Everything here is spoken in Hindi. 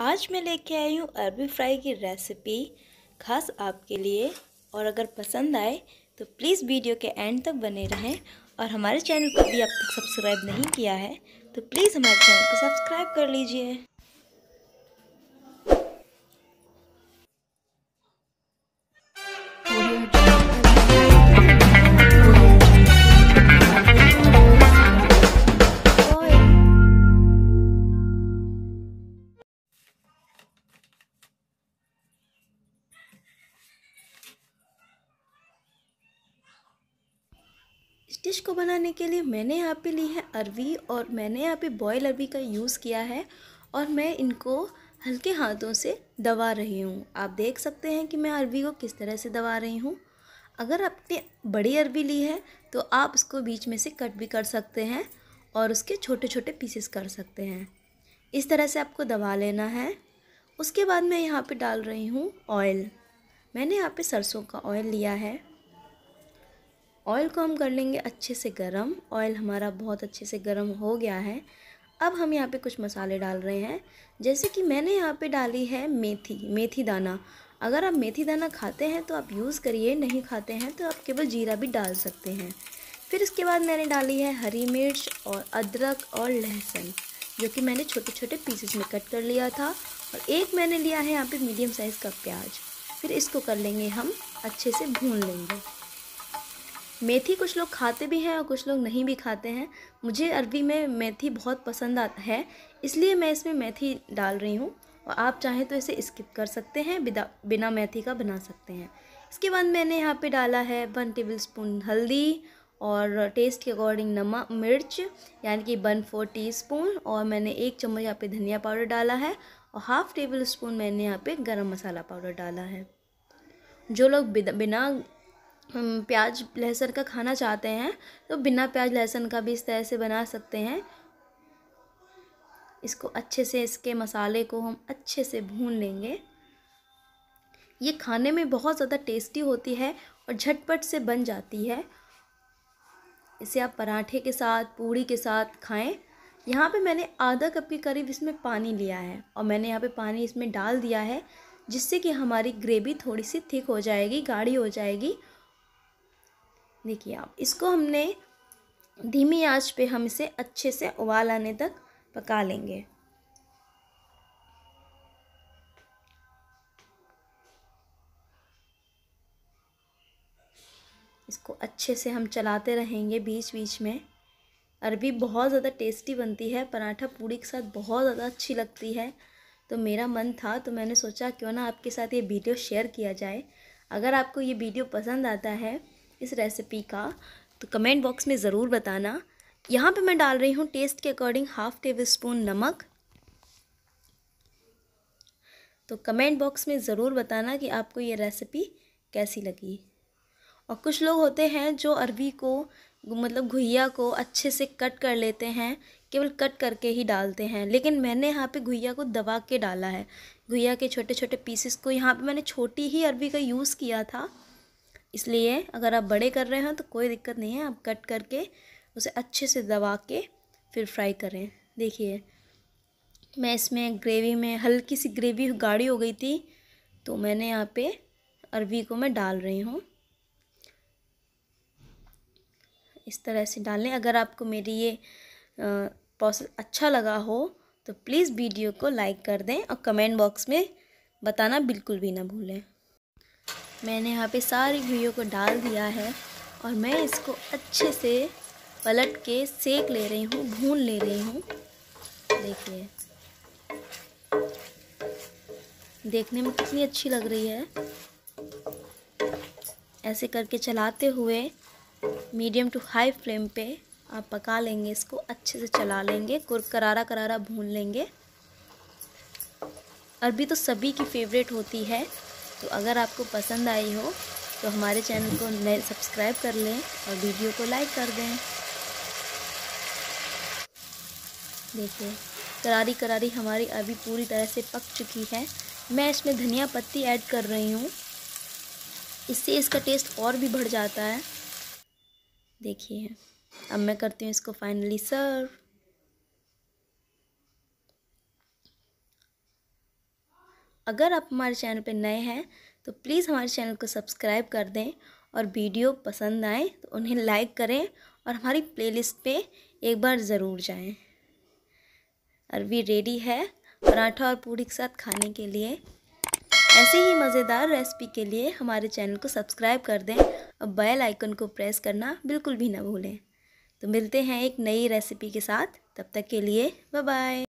आज मैं लेके आई हूँ अरबी फ्राई की रेसिपी खास आपके लिए और अगर पसंद आए तो प्लीज़ वीडियो के एंड तक बने रहें और हमारे चैनल को भी अब तक सब्सक्राइब नहीं किया है तो प्लीज़ हमारे चैनल को सब्सक्राइब कर लीजिए डिश को बनाने के लिए मैंने यहाँ पे ली है अरवी और मैंने यहाँ पे बॉयल अरवी का यूज़ किया है और मैं इनको हल्के हाथों से दबा रही हूँ आप देख सकते हैं कि मैं अरवी को किस तरह से दबा रही हूँ अगर आपने बड़ी अरवी ली है तो आप उसको बीच में से कट भी कर सकते हैं और उसके छोटे छोटे पीसेस कर सकते हैं इस तरह से आपको दबा लेना है उसके बाद मैं यहाँ पे डाल रही हूँ ऑयल मैंने यहाँ पे सरसों का ऑयल लिया है ऑयल को हम कर लेंगे अच्छे से गरम ऑयल हमारा बहुत अच्छे से गरम हो गया है अब हम यहाँ पे कुछ मसाले डाल रहे हैं जैसे कि मैंने यहाँ पे डाली है मेथी मेथी दाना अगर आप मेथी दाना खाते हैं तो आप यूज़ करिए नहीं खाते हैं तो आप केवल जीरा भी डाल सकते हैं फिर इसके बाद मैंने डाली है हरी मिर्च और अदरक और लहसुन जो कि मैंने छोटे छोटे पीसेस में कट कर लिया था और एक मैंने लिया है यहाँ पे मीडियम साइज़ का प्याज फिर इसको कर लेंगे हम अच्छे से भून लेंगे मेथी कुछ लोग खाते भी हैं और कुछ लोग नहीं भी खाते हैं मुझे अरबी में मेथी बहुत पसंद आता है इसलिए मैं इसमें मेथी डाल रही हूँ और आप चाहें तो इसे स्किप कर सकते हैं बिना बिना मेथी का बना सकते हैं इसके बाद मैंने यहाँ पे डाला है वन टेबल स्पून हल्दी और टेस्ट के अकॉर्डिंग नमक मिर्च यानी कि वन फोर टी स्पून और मैंने एक चम्मच यहाँ पे धनिया पाउडर डाला है और हाफ़ टेबल स्पून मैंने यहाँ पे गरम मसाला पाउडर डाला है जो लोग बिना प्याज लहसुन का खाना चाहते हैं तो बिना प्याज लहसुन का भी इस तरह से बना सकते हैं इसको अच्छे से इसके मसाले को हम अच्छे से भून लेंगे ये खाने में बहुत ज़्यादा टेस्टी होती है और झटपट से बन जाती है इसे आप पराठे के साथ पूड़ी के साथ खाएं यहाँ पे मैंने आधा कप के करीब इसमें पानी लिया है और मैंने यहाँ पे पानी इसमें डाल दिया है जिससे कि हमारी ग्रेवी थोड़ी सी थिक हो जाएगी गाढ़ी हो जाएगी देखिए आप इसको हमने धीमी आंच पे हम इसे अच्छे से उबाल आने तक पका लेंगे इसको अच्छे से हम चलाते रहेंगे बीच बीच में अरबी बहुत ज़्यादा टेस्टी बनती है पराठा पूड़ी के साथ बहुत ज़्यादा अच्छी लगती है तो मेरा मन था तो मैंने सोचा क्यों ना आपके साथ ये वीडियो शेयर किया जाए अगर आपको ये वीडियो पसंद आता है इस रेसिपी का तो कमेंट बॉक्स में ज़रूर बताना यहाँ पे मैं डाल रही हूँ टेस्ट के अकॉर्डिंग हाफ टेबल स्पून नमक तो कमेंट बॉक्स में ज़रूर बताना कि आपको ये रेसिपी कैसी लगी और कुछ लोग होते हैं जो अरबी को मतलब घुया को अच्छे से कट कर लेते हैं केवल कट करके ही डालते हैं लेकिन मैंने यहाँ पे घुया को दबा के डाला है घुया के छोटे छोटे पीसेस को यहाँ पे मैंने छोटी ही अरबी का यूज़ किया था इसलिए अगर आप बड़े कर रहे हैं तो कोई दिक्कत नहीं है आप कट करके उसे अच्छे से दबा के फिर फ्राई करें देखिए मैं इसमें ग्रेवी में हल्की सी ग्रेवी गाढ़ी हो गई थी तो मैंने यहाँ पे अरवी को मैं डाल रही हूँ इस तरह से डाल लें अगर आपको मेरी ये प्रोसेस अच्छा लगा हो तो प्लीज़ वीडियो को लाइक कर दें और कमेंट बॉक्स में बताना बिल्कुल भी ना भूलें मैंने यहाँ पे सारी घीयों को डाल दिया है और मैं इसको अच्छे से पलट के सेक ले रही हूँ भून ले रही हूँ देखिए देखने में कितनी अच्छी लग रही है ऐसे करके चलाते हुए मीडियम टू हाई फ्लेम पे आप पका लेंगे इसको अच्छे से चला लेंगे करारा करारा भून लेंगे अरबी तो सभी की फेवरेट होती है तो अगर आपको पसंद आई हो तो हमारे चैनल को सब्सक्राइब कर लें और वीडियो को लाइक कर दें देखिए करारी करारी हमारी अभी पूरी तरह से पक चुकी है मैं इसमें धनिया पत्ती ऐड कर रही हूँ इससे इसका टेस्ट और भी बढ़ जाता है देखिए अब मैं करती हूँ इसको फाइनली सर्व अगर आप हमारे चैनल पर नए हैं तो प्लीज़ हमारे चैनल को सब्सक्राइब कर दें और वीडियो पसंद आए तो उन्हें लाइक करें और हमारी प्लेलिस्ट पे एक बार ज़रूर जाएं भी रेडी है पराठा और पूड़ी के साथ खाने के लिए ऐसे ही मज़ेदार रेसिपी के लिए हमारे चैनल को सब्सक्राइब कर दें और बेल आइकन को प्रेस करना बिल्कुल भी ना भूलें तो मिलते हैं एक नई रेसिपी के साथ तब तक के लिए बाय बाय